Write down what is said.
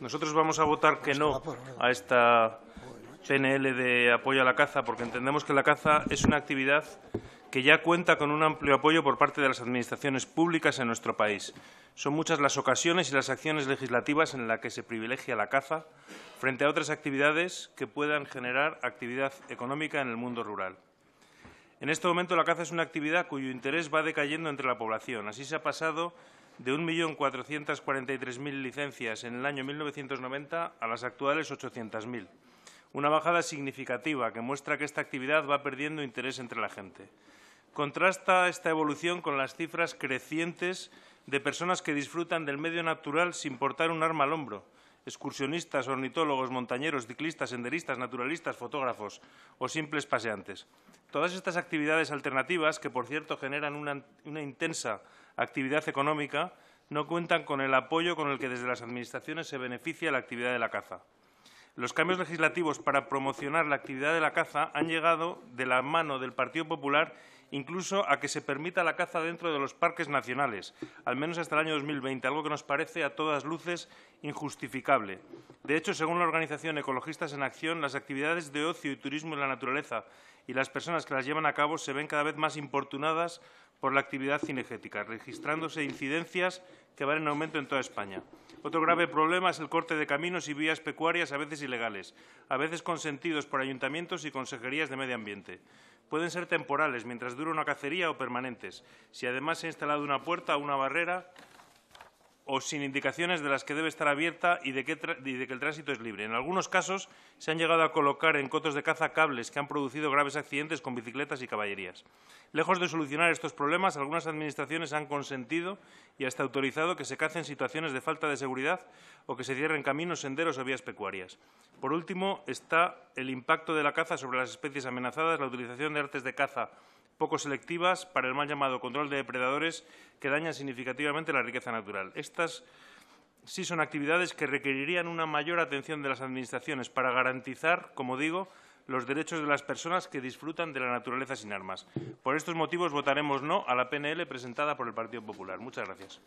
Nosotros vamos a votar que no a esta PNL de apoyo a la caza porque entendemos que la caza es una actividad que ya cuenta con un amplio apoyo por parte de las administraciones públicas en nuestro país. Son muchas las ocasiones y las acciones legislativas en las que se privilegia la caza frente a otras actividades que puedan generar actividad económica en el mundo rural. En este momento la caza es una actividad cuyo interés va decayendo entre la población. Así se ha pasado de 1.443.000 licencias en el año 1990 a las actuales 800.000. Una bajada significativa que muestra que esta actividad va perdiendo interés entre la gente. Contrasta esta evolución con las cifras crecientes de personas que disfrutan del medio natural sin portar un arma al hombro, excursionistas, ornitólogos, montañeros, ciclistas, senderistas, naturalistas, fotógrafos o simples paseantes. Todas estas actividades alternativas, que por cierto generan una, intensa actividad económica, no cuentan con el apoyo con el que desde las Administraciones se beneficia la actividad de la caza. Los cambios legislativos para promocionar la actividad de la caza han llegado de la mano del Partido Popular incluso a que se permita la caza dentro de los parques nacionales, al menos hasta el año 2020, algo que nos parece a todas luces injustificable. De hecho, según la organización Ecologistas en Acción, las actividades de ocio y turismo en la naturaleza y las personas que las llevan a cabo se ven cada vez más importunadas por la actividad cinegética, registrándose incidencias que van en aumento en toda España. Otro grave problema es el corte de caminos y vías pecuarias, a veces ilegales, a veces consentidos por ayuntamientos y consejerías de medio ambiente. Pueden ser temporales, mientras dure una cacería, o permanentes, si además se ha instalado una puerta o una barrera o sin indicaciones de las que debe estar abierta y de, que el tránsito es libre. En algunos casos se han llegado a colocar en cotos de caza cables que han producido graves accidentes con bicicletas y caballerías. Lejos de solucionar estos problemas, algunas administraciones han consentido y hasta autorizado que se cacen situaciones de falta de seguridad o que se cierren caminos, senderos o vías pecuarias. Por último, está el impacto de la caza sobre las especies amenazadas, la utilización de artes de caza poco selectivas para el mal llamado control de depredadores que dañan significativamente la riqueza natural. Estas sí son actividades que requerirían una mayor atención de las administraciones para garantizar, como digo, los derechos de las personas que disfrutan de la naturaleza sin armas. Por estos motivos votaremos no a la PNL presentada por el Partido Popular. Muchas gracias.